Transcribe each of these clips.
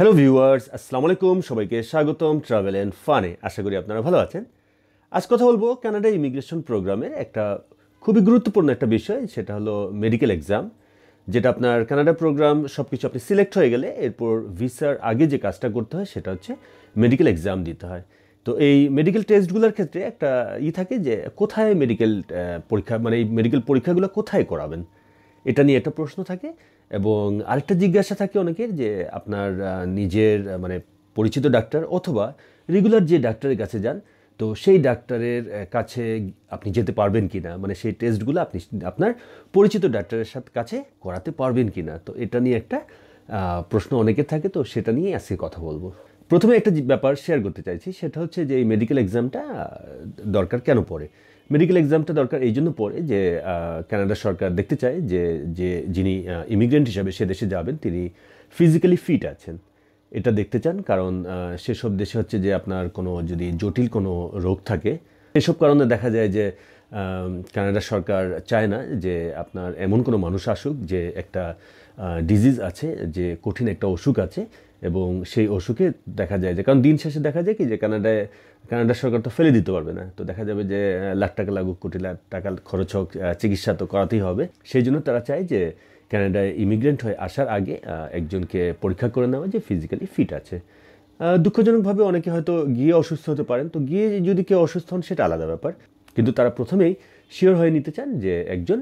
hello viewers আসসালামু আলাইকুম সবাইকে স্বাগতম ট্রাভেল অ্যান্ড ফানে আশা করি আপনারা ভালো আছেন আজ কথা বলবো কানাডা ইমিগ্রেশন প্রোগ্রামের একটা খুবই গুরুত্বপূর্ণ একটা বিষয় সেটা হলো মেডিকেল এক্সাম যেটা আপনার কানাডা প্রোগ্রাম সব কিছু আপনি সিলেক্ট হয়ে গেলে এরপর ভিসার আগে যে কাজটা করতে হয় সেটা হচ্ছে মেডিকেল এক্সাম দিতে হয় তো এই মেডিকেল টেস্টগুলোর ক্ষেত্রে একটা ই থাকে যে কোথায় মেডিকেল পরীক্ষা মানে এই মেডিকেল পরীক্ষাগুলো কোথায় করাবেন এটা নিয়ে একটা প্রশ্ন থাকে এবং আরেকটা জিজ্ঞাসা থাকে অনেকের যে আপনার নিজের মানে পরিচিত ডাক্তার অথবা রেগুলার যে ডাক্তারের কাছে যান তো সেই ডাক্তারের কাছে আপনি যেতে পারবেন কি না মানে সেই টেস্টগুলো আপনি আপনার পরিচিত ডাক্তারের সাথে কাছে করাতে পারবেন কি না তো এটা নিয়ে একটা প্রশ্ন অনেকের থাকে তো সেটা নিয়ে আজকে কথা বলবো প্রথমে একটা ব্যাপার শেয়ার করতে চাইছি সেটা হচ্ছে যে এই মেডিকেল এক্সামটা দরকার কেন পড়ে মেডিকেল এক্সামটা দরকার এই জন্য পড়ে যে কানাডা সরকার দেখতে চায় যে যে যিনি ইমিগ্রেন্ট হিসাবে সে দেশে যাবেন তিনি ফিজিক্যালি ফিট আছেন এটা দেখতে চান কারণ সেসব দেশে হচ্ছে যে আপনার কোনো যদি জটিল কোনো রোগ থাকে এসব কারণে দেখা যায় যে কানাডা সরকার চায় না যে আপনার এমন কোনো মানুষ আসুক যে একটা ডিজিজ আছে যে কঠিন একটা অসুখ আছে এবং সেই অসুখে দেখা যায় যে কারণ দিন শেষে দেখা যায় কি যে কানাডায় কানাডা সরকার তো ফেলে দিতে পারবে না তো দেখা যাবে যে লাখ টাকা লাগুক কোটি লাখ টাকা খরচ হোক চিকিৎসা তো করাতেই হবে সেই জন্য তারা চায় যে কানাডায় ইমিগ্রেন্ট হয়ে আসার আগে একজনকে পরীক্ষা করে নেওয়া যে ফিজিক্যালি ফিট আছে দুঃখজনকভাবে অনেকে হয়তো গিয়ে অসুস্থ হতে পারেন তো গিয়ে যদি কেউ অসুস্থ হন সেটা আলাদা ব্যাপার কিন্তু তারা প্রথমেই শিওর হয়ে নিতে চান যে একজন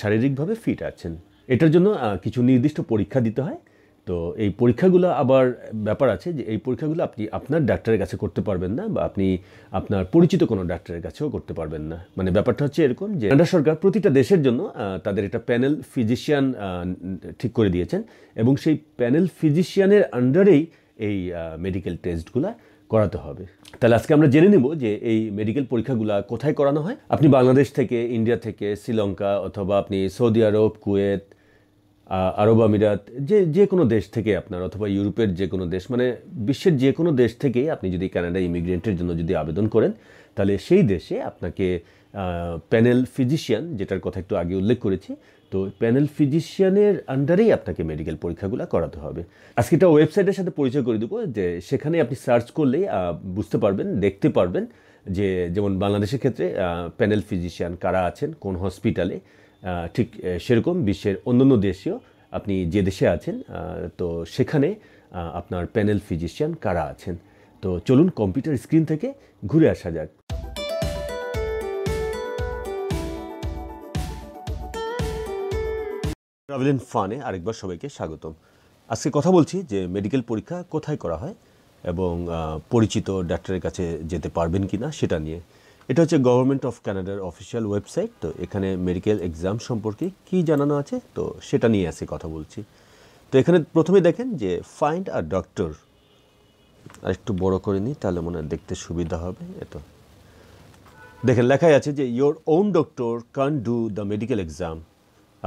শারীরিকভাবে ফিট আছেন এটার জন্য কিছু নির্দিষ্ট পরীক্ষা দিতে হয় তো এই পরীক্ষাগুলো আবার ব্যাপার আছে যে এই পরীক্ষাগুলো আপনি আপনার ডাক্তারের কাছে করতে পারবেন না বা আপনি আপনার পরিচিত কোনো ডাক্তারের কাছেও করতে পারবেন না মানে ব্যাপারটা হচ্ছে এরকম যে কানাডা সরকার প্রতিটা দেশের জন্য তাদের একটা প্যানেল ফিজিশিয়ান ঠিক করে দিয়েছেন এবং সেই প্যানেল ফিজিশিয়ানের আন্ডারেই এই মেডিকেল টেস্টগুলো করাতে হবে তাহলে আজকে আমরা জেনে নেব যে এই মেডিকেল পরীক্ষাগুলো কোথায় করানো হয় আপনি বাংলাদেশ থেকে ইন্ডিয়া থেকে শ্রীলঙ্কা অথবা আপনি সৌদি আরব কুয়েত আরব আমিরাত যে যে কোনো দেশ থেকে আপনার অথবা ইউরোপের যে কোনো দেশ মানে বিশ্বের যে কোনো দেশ থেকে আপনি যদি ক্যানাডা ইমিগ্রেন্টের জন্য যদি আবেদন করেন তাহলে সেই দেশে আপনাকে প্যানেল ফিজিশিয়ান যেটার কথা একটু আগে উল্লেখ করেছি তো প্যানেল ফিজিশিয়ানের আন্ডারেই আপনাকে মেডিকেল পরীক্ষাগুলো করাতে হবে আজকে এটা ওয়েবসাইটের সাথে পরিচয় করে দেবো যে সেখানে আপনি সার্চ করলেই বুঝতে পারবেন দেখতে পারবেন যে যেমন বাংলাদেশের ক্ষেত্রে প্যানেল ফিজিশিয়ান কারা আছেন কোন হসপিটালে ঠিক সেরকম বিশ্বের অন্যান্য দেশেও আপনি যে দেশে আছেন তো সেখানে আপনার প্যানেল ফিজিশিয়ান কারা আছেন তো চলুন কম্পিউটার স্ক্রিন থেকে ঘুরে আসা যাক ট্রাভেল ইন ফানে আরেকবার সবাইকে স্বাগতম আজকে কথা বলছি যে মেডিকেল পরীক্ষা কোথায় করা হয় এবং পরিচিত ডাক্তারের কাছে যেতে পারবেন কি না সেটা নিয়ে এটা হচ্ছে গভর্নমেন্ট অফ কানাডার অফিসিয়াল ওয়েবসাইট তো এখানে মেডিকেল এক্সাম সম্পর্কে কি জানানো আছে তো সেটা নিয়ে আজকে কথা বলছি তো এখানে প্রথমে দেখেন যে ফাইন্ড আর ডক্টর আর একটু বড় করে নিই তাহলে মনে হয় দেখতে সুবিধা হবে এত দেখেন লেখাই আছে যে your own doctor can do the medical exam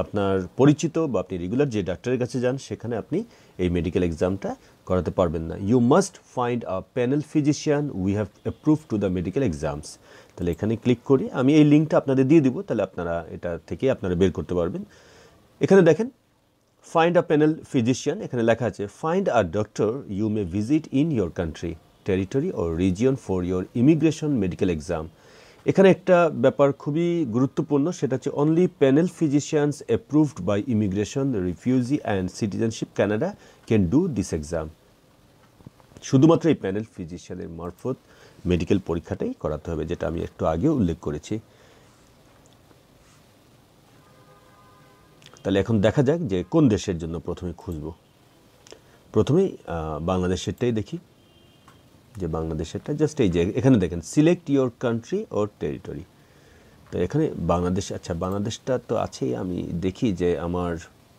আপনার পরিচিত বা আপনি রেগুলার যে ডাক্তারের কাছে যান সেখানে আপনি এই মেডিকেল এক্সামটা করাতে পারবেন না you must find a panel physician we have approve to the medical exams তাহলে এখানে ক্লিক করি আমি এই লিঙ্কটা আপনাদের দিয়ে দিব তাহলে আপনারা এটা থেকে আপনারা বের করতে পারবেন এখানে দেখেন ফাইন্ড আ প্যানেল ফিজিশিয়ান এখানে লেখা আছে find a doctor you may visit in your country territory or region for your immigration medical exam এখানে একটা ব্যাপার খুবই গুরুত্বপূর্ণ সেটা হচ্ছে only panel physicians approved by immigration refugee and citizenship Canada can do this exam শুধুমাত্র এই panel ফিজিশিয়ানের মারফত মেডিকেল পরীক্ষাটাই করাতে হবে যেটা আমি একটু আগে উল্লেখ করেছি তাহলে এখন দেখা যাক যে কোন দেশের জন্য প্রথমে খুঁজব প্রথমেই বাংলাদেশেরটাই দেখি যে বাংলাদেশেরটা জাস্ট এই যে এখানে দেখেন select your country or territory তো এখানে বাংলাদেশ আচ্ছা বাংলাদেশটা তো আছেই আমি দেখি যে আমার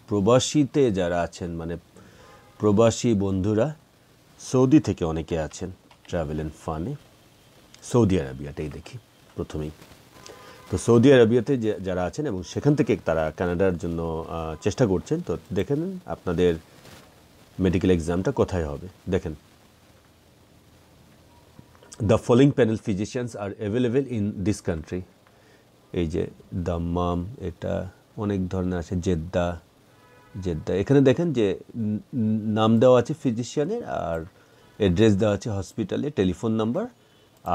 প্রবাসীতে যারা আছেন মানে প্রবাসী বন্ধুরা সৌদি থেকে অনেকে আছেন ট্রাভেল অ্যান্ড ফানে সৌদি আরবিয়াটাই দেখি প্রথমেই তো সৌদি আরবিয়াতে যারা আছেন এবং সেখান থেকে তারা কানাডার জন্য চেষ্টা করছেন তো দেখেন আপনাদের মেডিকেল এক্সামটা কোথায় হবে দেখেন the following panel physicians are available in this country এই যে দাম্মাম এটা অনেক ধরনের আছে জেদ্দা জেদ্দা এখানে দেখেন যে নাম দেওয়া আছে ফিজিশিয়ানের আর অ্যাড্রেস দেওয়া আছে হসপিটালে টেলিফোন নাম্বার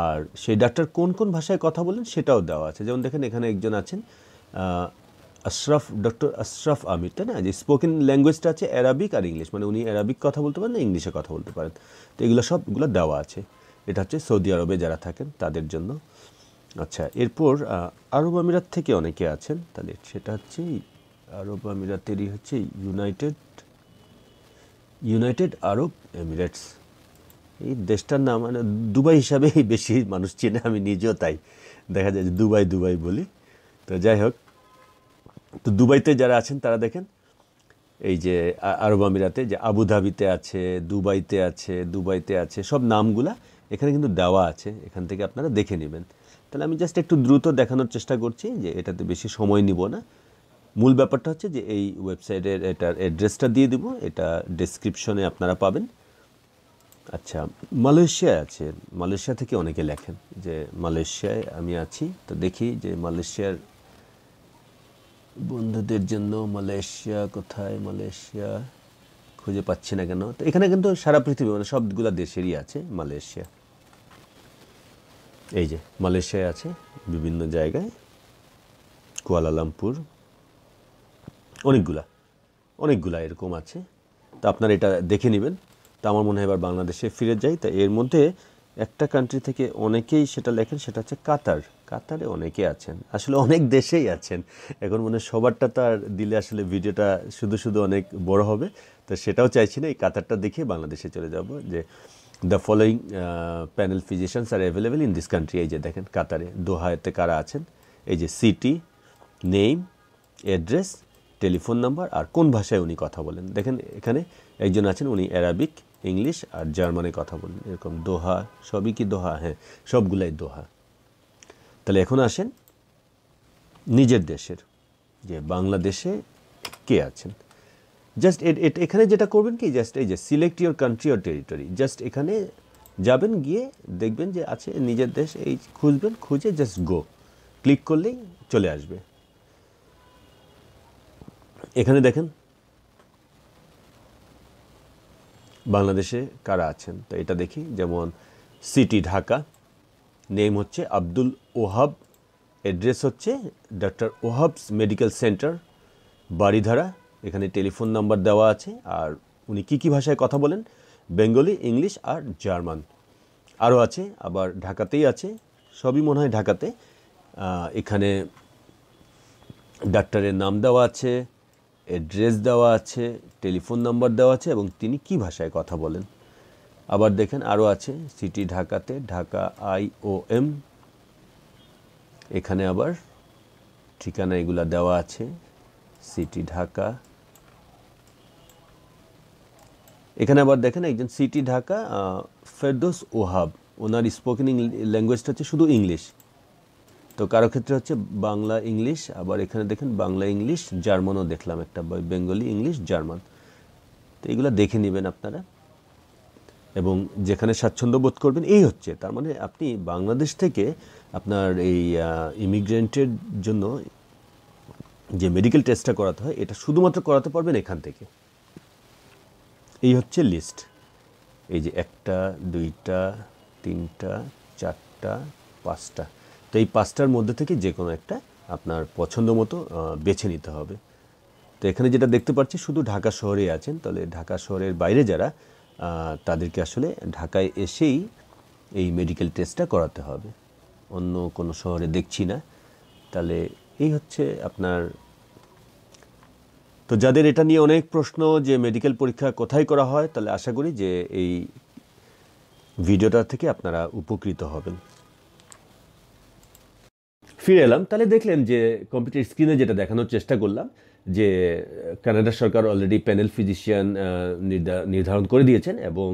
আর সেই ডাক্তার কোন কোন ভাষায় কথা বলেন সেটাও দেওয়া আছে যেমন দেখেন এখানে একজন আছেন আশরাফ ডক্টর আশরাফ আমির তাই না যে স্পোকেন ল্যাঙ্গুয়েজটা আছে অ্যারাবিক আর ইংলিশ মানে উনি অ্যারাবিক কথা বলতে পারেন না ইংলিশে কথা বলতে পারেন তো এগুলো সবগুলো দেওয়া আছে এটা হচ্ছে সৌদি আরবে যারা থাকেন তাদের জন্য আচ্ছা এরপর আরব আমিরাত থেকে অনেকে আছেন তাহলে সেটা হচ্ছে আরব আমিরাতেরই হচ্ছে ইউনাইটেড ইউনাইটেড আরব এমিরেটস এই দেশটার নাম মানে দুবাই হিসাবেই বেশি মানুষ চেনে আমি নিজেও তাই দেখা যায় যে দুবাই দুবাই বলি তো যাই হোক তো দুবাইতে যারা আছেন তারা দেখেন এই যে আরব আমিরাতে যে আবুধাবিতে আছে দুবাইতে আছে দুবাইতে আছে সব নামগুলা এখানে কিন্তু দেওয়া আছে এখান থেকে আপনারা দেখে নেবেন তাহলে আমি জাস্ট একটু দ্রুত দেখানোর চেষ্টা করছি যে এটাতে বেশি সময় নিব না মূল ব্যাপারটা হচ্ছে যে এই ওয়েবসাইটের এটার অ্যাড্রেসটা দিয়ে দেবো এটা ডেসক্রিপশনে আপনারা পাবেন আচ্ছা মালয়েশিয়ায় আছে মালয়েশিয়া থেকে অনেকে লেখেন যে মালয়েশিয়ায় আমি আছি তো দেখি যে মালয়েশিয়ার বন্ধুদের জন্য মালয়েশিয়া কোথায় মালয়েশিয়া খুঁজে পাচ্ছি না কেন তো এখানে কিন্তু সারা পৃথিবী মানে সবগুলো দেশেরই আছে মালয়েশিয়া এই যে মালয়েশিয়ায় আছে বিভিন্ন জায়গায় কুয়ালালামপুর অনেকগুলা অনেকগুলা এরকম আছে তা আপনারা এটা দেখে নেবেন তা আমার মনে হয় এবার বাংলাদেশে ফিরে যাই তা এর মধ্যে একটা কান্ট্রি থেকে অনেকেই সেটা লেখেন সেটা হচ্ছে কাতার কাতারে অনেকে আছেন আসলে অনেক দেশেই আছেন এখন মনে সবারটা তার দিলে আসলে ভিডিওটা শুধু শুধু অনেক বড় হবে তো সেটাও চাইছি না এই কাতারটা দেখে বাংলাদেশে চলে যাব যে the following panel physicians are available in this country এই যে দেখেন কাতারে দোহায়তে কারা আছেন এই যে city name address telephone number আর কোন ভাষায় উনি কথা বলেন দেখেন এখানে একজন আছেন উনি অ্যারাবিক ইংলিশ আর জার্মানে কথা বলেন এরকম দোহা সবই কি দোহা হ্যাঁ সবগুলাই দোহা তাহলে এখন আসেন নিজের দেশের যে বাংলাদেশে কে আছেন জাস্ট এখানে যেটা করবেন কি জাস্ট এই যে select your country or territory just এখানে যাবেন গিয়ে দেখবেন যে আছে নিজের দেশ এই খুঁজবেন খুঁজে জাস্ট গো ক্লিক করলেই চলে আসবে এখানে দেখেন বাংলাদেশে কারা আছেন তো এটা দেখি যেমন সিটি ঢাকা নেম হচ্ছে আব্দুল ওহাব অ্যাড্রেস হচ্ছে doctor Wahab's medical centre Baridhara এখানে টেলিফোন নাম্বার দেওয়া আছে আর উনি কী কী ভাষায় কথা বলেন বেঙ্গলি ইংলিশ আর জার্মান আরও আছে আবার ঢাকাতেই আছে সবই মনে হয় ঢাকাতে এখানে ডাক্তারের নাম দেওয়া আছে অ্যাড্রেস দেওয়া আছে টেলিফোন নাম্বার দেওয়া আছে এবং তিনি কি ভাষায় কথা বলেন আবার দেখেন আরও আছে সিটি ঢাকাতে ঢাকা আইওএম এখানে আবার ঠিকানা এগুলা দেওয়া আছে সিটি ঢাকা এখানে আবার দেখেন একজন সিটি ঢাকা ফেরদোস ওহাব ওনার স্পোকেন ল্যাঙ্গুয়েজটা হচ্ছে শুধু ইংলিশ তো কারো ক্ষেত্রে হচ্ছে বাংলা ইংলিশ আবার এখানে দেখেন বাংলা ইংলিশ জার্মানও দেখলাম একটা বেঙ্গলি ইংলিশ জার্মান তো এগুলো দেখে নেবেন আপনারা এবং যেখানে স্বাচ্ছন্দ্য বোধ করবেন এই হচ্ছে তার মানে আপনি বাংলাদেশ থেকে আপনার এই ইমিগ্রেন্টের জন্য যে মেডিকেল টেস্টটা করাতে হয় এটা শুধুমাত্র করাতে পারবেন এখান থেকে এই হচ্ছে লিস্ট এই যে একটা দুইটা তিনটা চারটা পাঁচটা তো এই পাঁচটার মধ্যে থেকে যে কোনো একটা আপনার পছন্দ মতো বেছে নিতে হবে তো এখানে যেটা দেখতে পাচ্ছি শুধু ঢাকা শহরে আছেন তাহলে ঢাকা শহরের বাইরে যারা তাদেরকে আসলে ঢাকায় এসেই এই মেডিকেল টেস্টটা করাতে হবে অন্য কোনো শহরে দেখছি না তাহলে এই হচ্ছে আপনার তো যাদের এটা নিয়ে অনেক প্রশ্ন যে মেডিকেল পরীক্ষা কোথায় করা হয় তাহলে আশা করি যে এই ভিডিওটা থেকে আপনারা উপকৃত হবেন ফিরে এলাম তাহলে দেখলেন যে কম্পিউটার স্ক্রিনে যেটা দেখানোর চেষ্টা করলাম যে কানাডা সরকার অলরেডি প্যানেল ফিজিশিয়ান নির্ধারণ করে দিয়েছেন এবং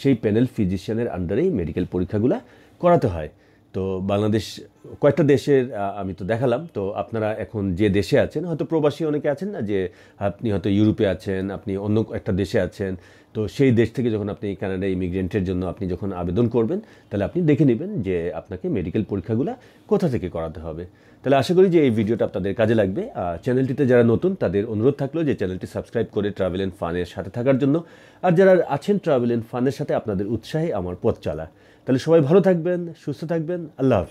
সেই প্যানেল ফিজিশিয়ানের আন্ডারেই মেডিকেল পরীক্ষাগুলো করাতে হয় তো বাংলাদেশ কয়েকটা দেশের আমি তো দেখালাম তো আপনারা এখন যে দেশে আছেন হয়তো প্রবাসী অনেকে আছেন না যে আপনি হয়তো ইউরোপে আছেন আপনি অন্য একটা দেশে আছেন তো সেই দেশ থেকে যখন আপনি কানাডা ইমিগ্রেন্টের জন্য আপনি যখন আবেদন করবেন তাহলে আপনি দেখে নেবেন যে আপনাকে মেডিকেল পরীক্ষাগুলো কোথা থেকে করাতে হবে তাহলে আশা করি যে এই ভিডিওটা আপনাদের কাজে লাগবে চ্যানেলটিতে যারা নতুন তাদের অনুরোধ থাকলো যে চ্যানেলটি সাবস্ক্রাইব করে ট্রাভেল অ্যান্ড ফানের সাথে থাকার জন্য আর যারা আছেন ট্রাভেল অ্যান্ড ফানের সাথে আপনাদের উৎসাহে আমার পথ চালা তাহলে সবাই ভালো থাকবেন সুস্থ থাকবেন আল্লাহ